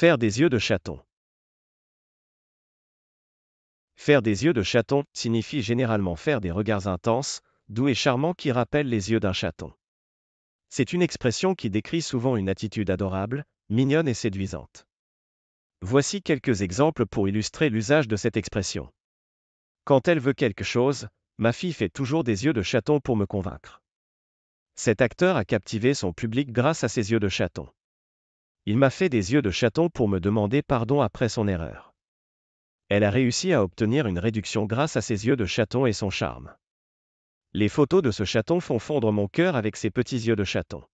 Faire des yeux de chaton. Faire des yeux de chaton signifie généralement faire des regards intenses, doux et charmants qui rappellent les yeux d'un chaton. C'est une expression qui décrit souvent une attitude adorable, mignonne et séduisante. Voici quelques exemples pour illustrer l'usage de cette expression. Quand elle veut quelque chose, ma fille fait toujours des yeux de chaton pour me convaincre. Cet acteur a captivé son public grâce à ses yeux de chaton. Il m'a fait des yeux de chaton pour me demander pardon après son erreur. Elle a réussi à obtenir une réduction grâce à ses yeux de chaton et son charme. Les photos de ce chaton font fondre mon cœur avec ses petits yeux de chaton.